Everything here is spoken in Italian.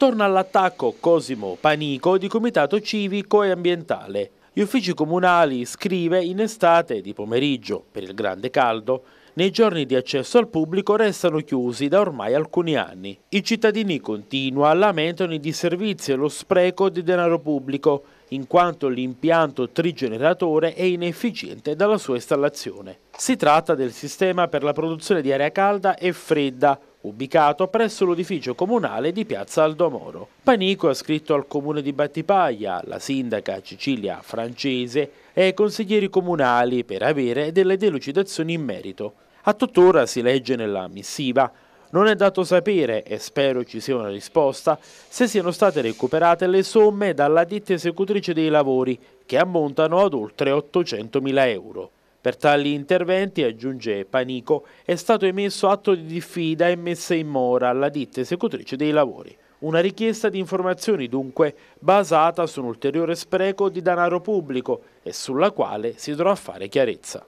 Torna all'attacco Cosimo Panico di Comitato Civico e Ambientale. Gli uffici comunali scrive in estate di pomeriggio, per il grande caldo, nei giorni di accesso al pubblico restano chiusi da ormai alcuni anni. I cittadini continua lamentano i disservizi e lo spreco di denaro pubblico in quanto l'impianto trigeneratore è inefficiente dalla sua installazione. Si tratta del sistema per la produzione di aria calda e fredda ubicato presso l'edificio comunale di Piazza Aldomoro. Panico ha scritto al comune di Battipaglia, la sindaca Cecilia Francese e ai consiglieri comunali per avere delle delucidazioni in merito. A tuttora si legge nella missiva non è dato sapere, e spero ci sia una risposta, se siano state recuperate le somme dalla ditta esecutrice dei lavori, che ammontano ad oltre 800.000 euro. Per tali interventi, aggiunge Panico, è stato emesso atto di diffida e messa in mora alla ditta esecutrice dei lavori. Una richiesta di informazioni dunque basata su un ulteriore spreco di denaro pubblico e sulla quale si dovrà fare chiarezza.